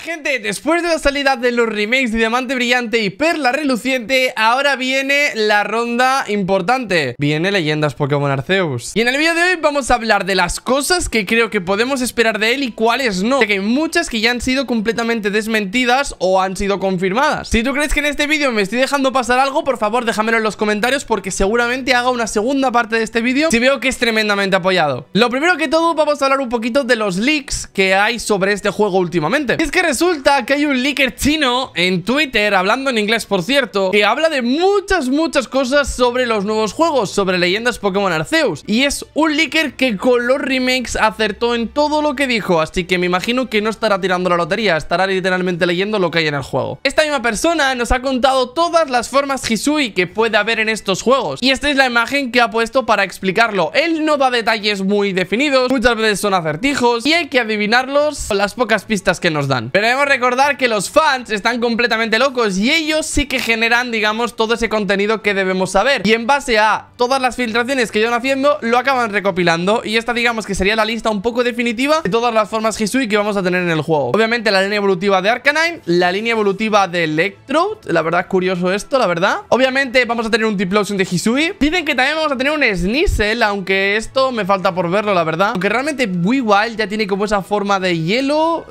gente, después de la salida de los remakes de Diamante Brillante y Perla Reluciente, ahora viene la ronda importante. Viene Leyendas Pokémon Arceus. Y en el vídeo de hoy vamos a hablar de las cosas que creo que podemos esperar de él y cuáles no. Ya que hay muchas que ya han sido completamente desmentidas o han sido confirmadas. Si tú crees que en este vídeo me estoy dejando pasar algo, por favor déjamelo en los comentarios porque seguramente haga una segunda parte de este vídeo si veo que es tremendamente apoyado. Lo primero que todo, vamos a hablar un poquito de los leaks que hay sobre este juego últimamente. es que resulta que hay un leaker chino en Twitter, hablando en inglés por cierto, que habla de muchas, muchas cosas sobre los nuevos juegos, sobre leyendas Pokémon Arceus. Y es un leaker que con los remakes acertó en todo lo que dijo, así que me imagino que no estará tirando la lotería, estará literalmente leyendo lo que hay en el juego. Esta misma persona nos ha contado todas las formas Hisui que puede haber en estos juegos. Y esta es la imagen que ha puesto para explicarlo. Él no da detalles muy definidos, muchas veces son acertijos y hay que adivinarlos con las pocas pistas que nos dan debemos recordar que los fans están completamente locos y ellos sí que generan, digamos, todo ese contenido que debemos saber. Y en base a todas las filtraciones que llevan haciendo, lo acaban recopilando. Y esta, digamos, que sería la lista un poco definitiva de todas las formas Hisui que vamos a tener en el juego. Obviamente la línea evolutiva de Arcanine, la línea evolutiva de Electro, la verdad es curioso esto, la verdad. Obviamente vamos a tener un Diplosion de Hisui. Dicen que también vamos a tener un Sneasel, aunque esto me falta por verlo, la verdad. Aunque realmente wild ya tiene como esa forma de hielo.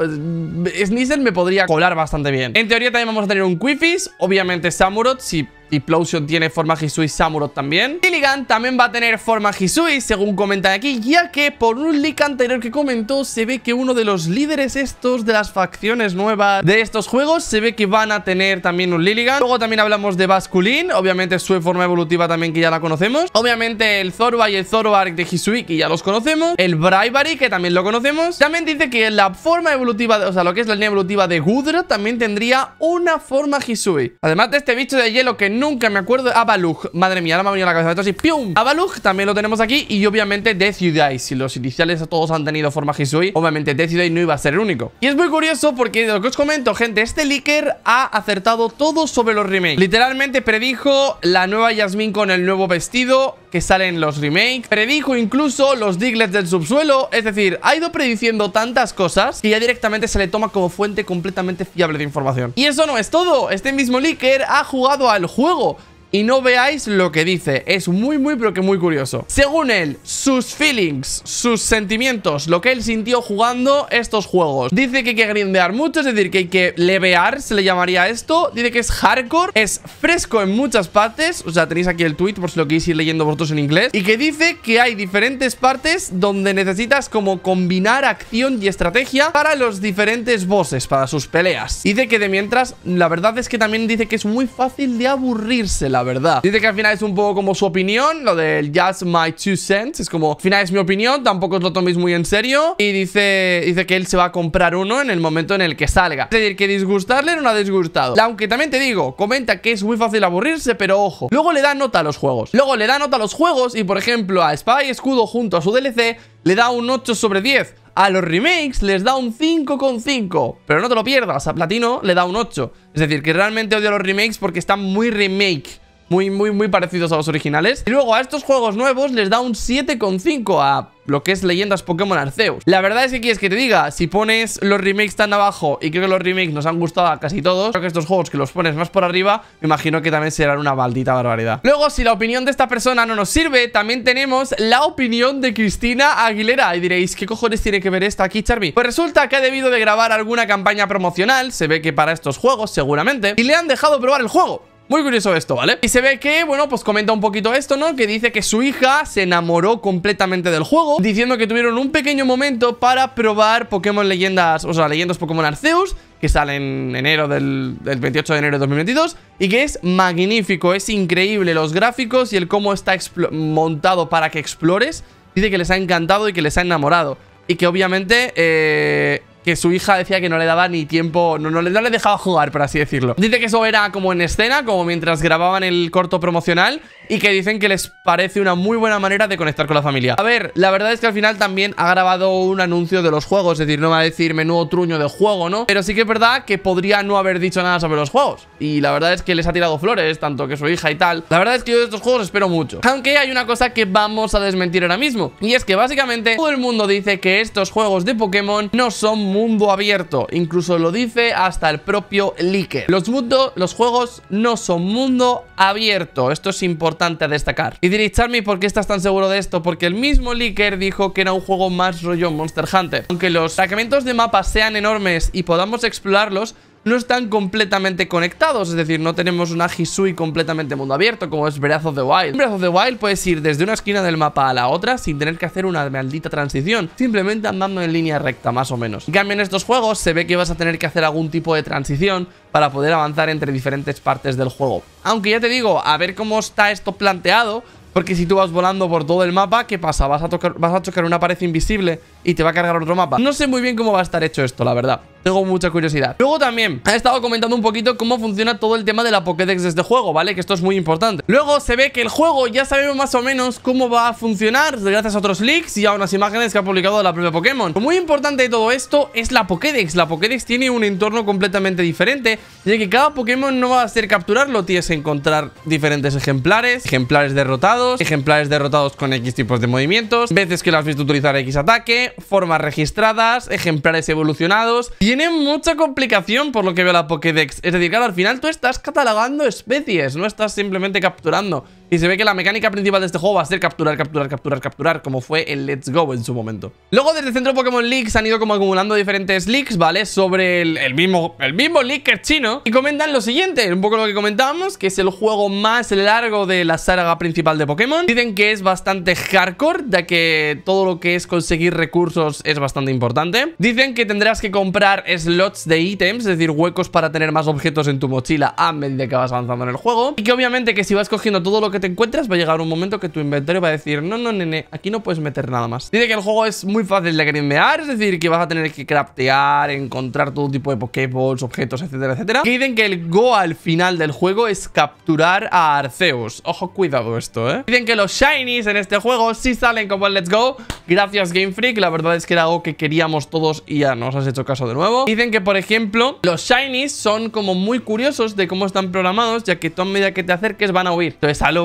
Es eh, me podría colar bastante bien. En teoría también vamos a tener un Quiffis, obviamente Samurot, si y Plosion tiene forma Hisui Samurott también. Lilligan también va a tener forma Hisui, según comentan aquí, ya que por un leak anterior que comentó, se ve que uno de los líderes estos de las facciones nuevas de estos juegos, se ve que van a tener también un Lilligan. Luego también hablamos de Basculin, obviamente su forma evolutiva también que ya la conocemos. Obviamente el Zorba y el Zoroark de Hisui, que ya los conocemos. El Bribery que también lo conocemos. También dice que la forma evolutiva, o sea, lo que es la línea evolutiva de Gudra, también tendría una forma Hisui. Además de este bicho de hielo que no nunca me acuerdo. Avalug, madre mía, ahora me ha venido la cabeza. Entonces, ¡pium! Avalug también lo tenemos aquí. Y obviamente Death Udai Si los iniciales a todos han tenido forma Hisui, obviamente Death no iba a ser el único. Y es muy curioso porque de lo que os comento, gente, este leaker ha acertado todo sobre los remakes. Literalmente predijo la nueva Yasmin con el nuevo vestido que salen los remakes. Predijo incluso los diglets del subsuelo. Es decir, ha ido prediciendo tantas cosas que ya directamente se le toma como fuente completamente fiable de información. Y eso no es todo. Este mismo leaker ha jugado al juego juego y no veáis lo que dice. Es muy, muy, pero que muy curioso. Según él, sus feelings, sus sentimientos, lo que él sintió jugando estos juegos. Dice que hay que grindear mucho, es decir, que hay que levear, se le llamaría esto. Dice que es hardcore, es fresco en muchas partes. O sea, tenéis aquí el tweet por si lo queréis ir leyendo vosotros en inglés. Y que dice que hay diferentes partes donde necesitas como combinar acción y estrategia para los diferentes bosses, para sus peleas. Dice que de mientras, la verdad es que también dice que es muy fácil de aburrírsela verdad. Dice que al final es un poco como su opinión, lo del just my two cents. Es como, al final es mi opinión, tampoco os lo toméis muy en serio. Y dice, dice que él se va a comprar uno en el momento en el que salga. Es decir, que disgustarle no ha disgustado. Aunque también te digo, comenta que es muy fácil aburrirse, pero ojo. Luego le da nota a los juegos. Luego le da nota a los juegos y, por ejemplo, a Spy y Escudo junto a su DLC le da un 8 sobre 10. A los remakes les da un con 5,5. Pero no te lo pierdas, a Platino le da un 8. Es decir, que realmente odio a los remakes porque están muy remake muy, muy, muy parecidos a los originales. Y luego a estos juegos nuevos les da un 7,5 a lo que es leyendas Pokémon Arceus. La verdad es que quieres que te diga, si pones los remakes tan abajo y creo que los remakes nos han gustado a casi todos, creo que estos juegos que los pones más por arriba, me imagino que también serán una maldita barbaridad. Luego, si la opinión de esta persona no nos sirve, también tenemos la opinión de Cristina Aguilera. Y diréis, ¿qué cojones tiene que ver esta aquí, Charmy? Pues resulta que ha debido de grabar alguna campaña promocional, se ve que para estos juegos seguramente, y le han dejado probar el juego. Muy curioso esto, ¿vale? Y se ve que, bueno, pues comenta un poquito esto, ¿no? Que dice que su hija se enamoró completamente del juego, diciendo que tuvieron un pequeño momento para probar Pokémon Leyendas, o sea, Leyendas Pokémon Arceus, que sale en enero del, del, 28 de enero de 2022 y que es magnífico, es increíble los gráficos y el cómo está montado para que explores. Dice que les ha encantado y que les ha enamorado. Y que obviamente eh, que su hija decía que no le daba ni tiempo, no, no, no le dejaba jugar, por así decirlo. Dice que eso era como en escena, como mientras grababan el corto promocional y que dicen que les parece una muy buena manera de conectar con la familia. A ver, la verdad es que al final también ha grabado un anuncio de los juegos, es decir, no va a decir menudo truño de juego, ¿no? Pero sí que es verdad que podría no haber dicho nada sobre los juegos. Y la verdad es que les ha tirado flores, tanto que su hija y tal. La verdad es que yo de estos juegos espero mucho. Aunque hay una cosa que vamos a desmentir ahora mismo, y es que básicamente todo el mundo dice que estos juegos de Pokémon no son muy mundo abierto. Incluso lo dice hasta el propio Licker. Los, mundos, los juegos no son mundo abierto. Esto es importante destacar. Y diréis, Charmy, ¿por qué estás tan seguro de esto? Porque el mismo Licker dijo que era un juego más rollo Monster Hunter. Aunque los fragmentos de mapas sean enormes y podamos explorarlos, no están completamente conectados, es decir, no tenemos una Hisui completamente mundo abierto como es Breath of the Wild. En Breath of the Wild puedes ir desde una esquina del mapa a la otra sin tener que hacer una maldita transición, simplemente andando en línea recta más o menos. En en estos juegos se ve que vas a tener que hacer algún tipo de transición para poder avanzar entre diferentes partes del juego. Aunque ya te digo, a ver cómo está esto planteado, porque si tú vas volando por todo el mapa, ¿qué pasa? Vas a, tocar, vas a chocar una pared invisible y te va a cargar otro mapa. No sé muy bien cómo va a estar hecho esto, la verdad. Tengo mucha curiosidad. Luego también ha estado comentando un poquito cómo funciona todo el tema de la Pokédex de este juego, ¿vale? Que esto es muy importante. Luego se ve que el juego ya sabemos más o menos cómo va a funcionar gracias a otros leaks y a unas imágenes que ha publicado la propia Pokémon. Lo muy importante de todo esto es la Pokédex. La Pokédex tiene un entorno completamente diferente, ya que cada Pokémon no va a ser capturarlo, tienes que encontrar diferentes ejemplares, ejemplares derrotados, ejemplares derrotados con X tipos de movimientos, veces que lo has visto utilizar X ataque, formas registradas, ejemplares evolucionados... Y tiene mucha complicación por lo que veo la Pokédex. Es decir, claro, al final tú estás catalogando especies, no estás simplemente capturando. Y se ve que la mecánica principal de este juego va a ser capturar, capturar, capturar, capturar, como fue el Let's Go en su momento. Luego desde el Centro Pokémon Leaks han ido como acumulando diferentes leaks, ¿vale? Sobre el, mismo el mismo leak que es chino. Y comentan lo siguiente, un poco lo que comentábamos, que es el juego más largo de la saga principal de Pokémon. Dicen que es bastante hardcore, ya que todo lo que es conseguir recursos es bastante importante. Dicen que tendrás que comprar slots de ítems, es decir, huecos para tener más objetos en tu mochila a medida que vas avanzando en el juego. Y que obviamente que si vas cogiendo todo lo que te encuentras va a llegar un momento que tu inventario va a decir No, no, nene, aquí no puedes meter nada más Dicen que el juego es muy fácil de grimear Es decir, que vas a tener que craftear, encontrar todo tipo de Pokéballs, objetos, etcétera, etcétera dicen que el go al final del juego es capturar a Arceus Ojo, cuidado esto, ¿eh? Dicen que los Shinies en este juego sí salen como el Let's Go Gracias Game Freak, la verdad es que era algo que queríamos todos y ya nos has hecho caso de nuevo Dicen que, por ejemplo, los Shinies son como muy curiosos de cómo están programados Ya que tú a medida que te acerques van a huir Entonces al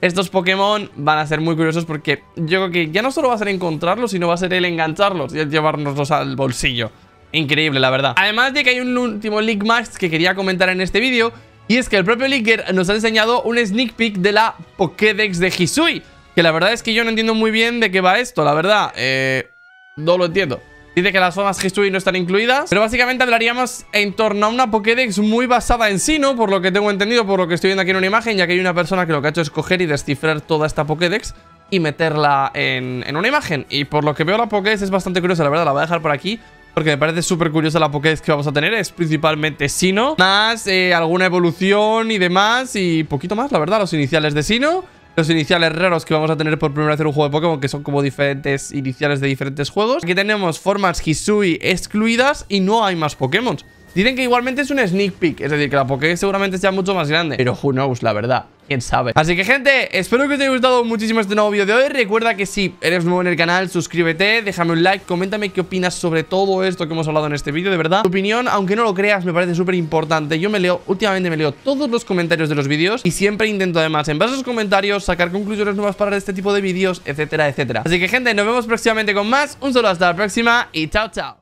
estos Pokémon van a ser muy curiosos porque yo creo que ya no solo va a ser encontrarlos, sino va a ser el engancharlos y el llevárnoslos al bolsillo. Increíble, la verdad. Además de que hay un último leak más que quería comentar en este vídeo, y es que el propio leaker nos ha enseñado un sneak peek de la Pokédex de Hisui, que la verdad es que yo no entiendo muy bien de qué va esto, la verdad. Eh, no lo entiendo. Dice que las zonas History no están incluidas Pero básicamente hablaríamos en torno a una Pokédex muy basada en Sino Por lo que tengo entendido, por lo que estoy viendo aquí en una imagen Ya que hay una persona que lo que ha hecho es coger y descifrar toda esta Pokédex Y meterla en, una imagen Y por lo que veo la Pokédex es bastante curiosa, la verdad La voy a dejar por aquí porque me parece súper curiosa la Pokédex que vamos a tener. Es principalmente Sino. Más eh, alguna evolución y demás. Y poquito más, la verdad, los iniciales de Sino los iniciales raros que vamos a tener por primera vez en un juego de Pokémon, que son como diferentes iniciales de diferentes juegos. Aquí tenemos formas Hisui excluidas y no hay más Pokémon. Dicen que igualmente es un sneak peek, es decir, que la Poké seguramente sea mucho más grande. Pero who knows, la verdad. Quién sabe. Así que, gente, espero que os haya gustado muchísimo este nuevo vídeo de hoy. Recuerda que si eres nuevo en el canal, suscríbete, déjame un like, coméntame qué opinas sobre todo esto que hemos hablado en este vídeo. De verdad, tu opinión, aunque no lo creas, me parece súper importante. Yo me leo, últimamente me leo todos los comentarios de los vídeos y siempre intento, además, en base a esos comentarios, sacar conclusiones nuevas para este tipo de vídeos, etcétera, etcétera. Así que, gente, nos vemos próximamente con más. Un saludo hasta la próxima y chao, chao.